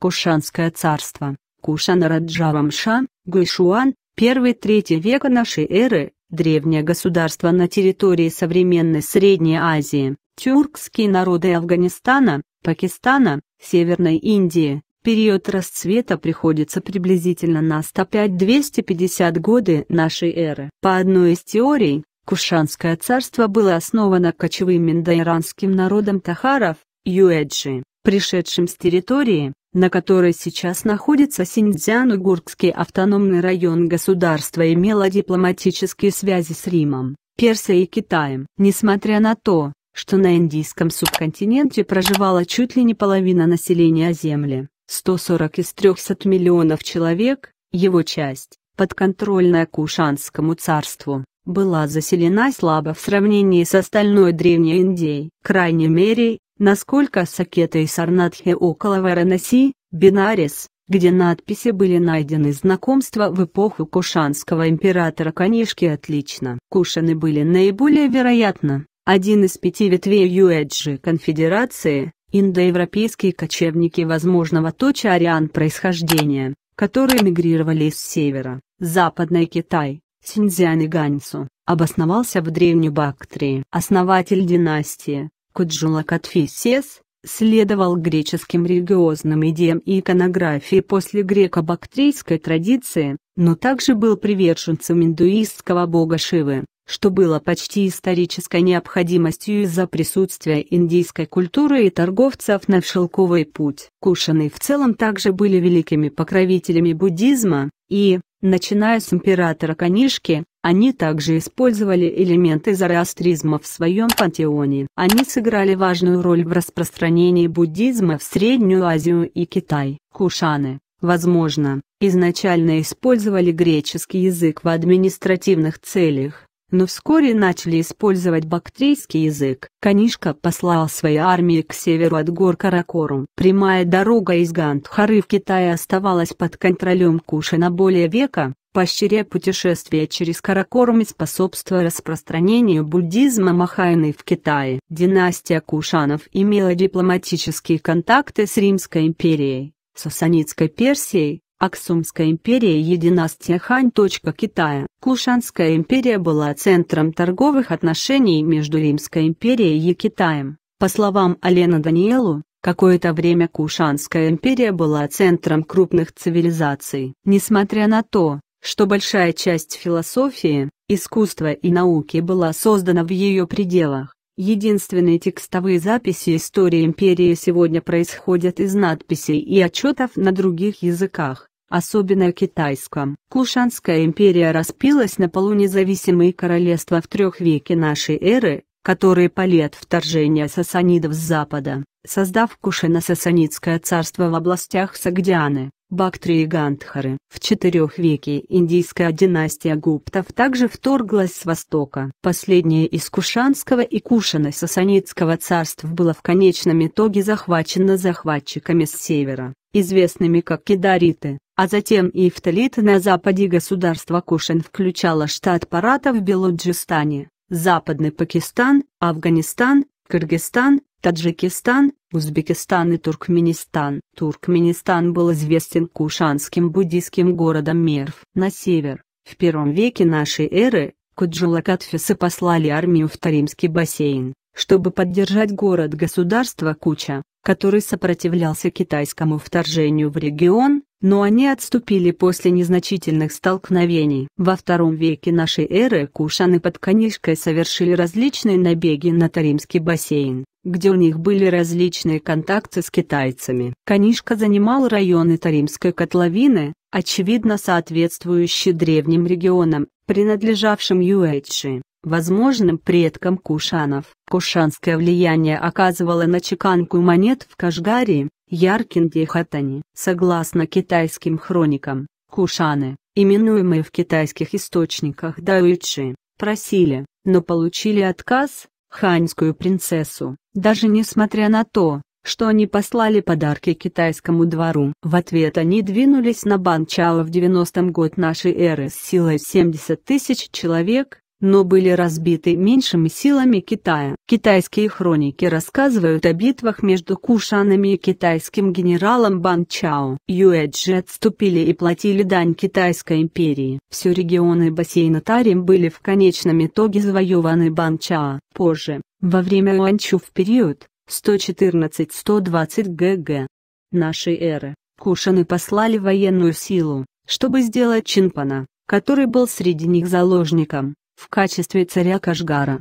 Кушанское царство, Кушан-Раджавамша, Гайшуан, 1-3 века нашей эры, древнее государство на территории современной Средней Азии, тюркские народы Афганистана, Пакистана, Северной Индии. Период расцвета приходится приблизительно на 105-250 годы нашей эры. По одной из теорий, Кушанское царство было основано кочевым индоиранским народом тахаров, юэджи, пришедшим с территории, на которой сейчас находится Синьцзян-Угуркский автономный район государства имела дипломатические связи с Римом, Персией и Китаем. Несмотря на то, что на индийском субконтиненте проживала чуть ли не половина населения Земли, 140 из 300 миллионов человек, его часть, подконтрольная Кушанскому царству, была заселена слабо в сравнении с остальной Древней Индией. Крайней мере, насколько Сакета и Сарнатхи около Варанаси, Бинарис, где надписи были найдены знакомства в эпоху Кушанского императора Канишки отлично. Кушаны были наиболее вероятно, один из пяти ветвей Юэджи конфедерации, индоевропейские кочевники возможного точа ариан происхождения, которые мигрировали с севера, Западный Китай, Синьцзян и Ганьсу, обосновался в Древней Бактрии. Основатель династии, Куджулакатфисес следовал греческим религиозным идеям и иконографии после греко-бактрийской традиции, но также был приверженцем индуистского бога Шивы, что было почти исторической необходимостью из-за присутствия индийской культуры и торговцев на шелковый путь. Кушаны в целом также были великими покровителями буддизма, и, Начиная с императора Канишки, они также использовали элементы зороастризма в своем пантеоне. Они сыграли важную роль в распространении буддизма в Среднюю Азию и Китай. Кушаны, возможно, изначально использовали греческий язык в административных целях, но вскоре начали использовать бактрийский язык. Канишка послал свои армии к северу от гор Каракорум. Прямая дорога из Гандхары в Китае оставалась под контролем Кушина более века, поощряя путешествия через Каракорум и способствуя распространению буддизма Махайны в Китае. Династия Кушанов имела дипломатические контакты с Римской империей, сосанитской Персией, Аксумская империя единастия Хань. Китая. Кушанская империя была центром торговых отношений между Римской империей и Китаем. По словам Алена Даниэлу, Какое-то время Кушанская империя была центром крупных цивилизаций. Несмотря на то, что большая часть философии, искусства и науки была создана в ее пределах, единственные текстовые записи истории империи сегодня происходят из надписей и отчетов на других языках особенно в китайском. Кушанская империя распилась на полунезависимые королевства в трех веке нашей эры, которые полет от вторжения сасанидов с запада, создав Кушино-Сасанидское царство в областях Сагдианы, Бактрии и Гандхары. В четырех веке индийская династия гуптов также вторглась с востока. Последнее из Кушанского и Кушино-Сасанидского царств было в конечном итоге захвачено захватчиками с севера, известными как кидариты а затем и Фталит на западе государства Кушен включало штат Парата в Белуджистане, Западный Пакистан, Афганистан, Кыргызстан, Таджикистан, Узбекистан и Туркменистан. Туркменистан был известен кушанским буддийским городом Мерв. На север, в первом веке нашей эры, Куджулакатфисы послали армию в Таримский бассейн, чтобы поддержать город-государство Куча, который сопротивлялся китайскому вторжению в регион, но они отступили после незначительных столкновений. Во втором веке нашей эры кушаны под Канишкой совершили различные набеги на Таримский бассейн, где у них были различные контакты с китайцами. Канишка занимал районы Таримской котловины, очевидно соответствующие древним регионам, принадлежавшим Юэчи возможным предкам кушанов. Кушанское влияние оказывало на чеканку монет в Кашгарии, Яркинде и Согласно китайским хроникам, кушаны, именуемые в китайских источниках дауичи, просили, но получили отказ, ханьскую принцессу, даже несмотря на то, что они послали подарки китайскому двору. В ответ они двинулись на Банчао в 90-м год нашей эры с силой 70 тысяч человек, но были разбиты меньшими силами Китая. Китайские хроники рассказывают о битвах между кушанами и китайским генералом Бан Чао. Юэджи отступили и платили дань Китайской империи. Все регионы бассейна Тарим были в конечном итоге завоеваны Бан Чао. Позже, во время Уанчу в период 114-120 г.г. нашей эры, кушаны послали военную силу, чтобы сделать Чинпана, который был среди них заложником в качестве царя Кашгара.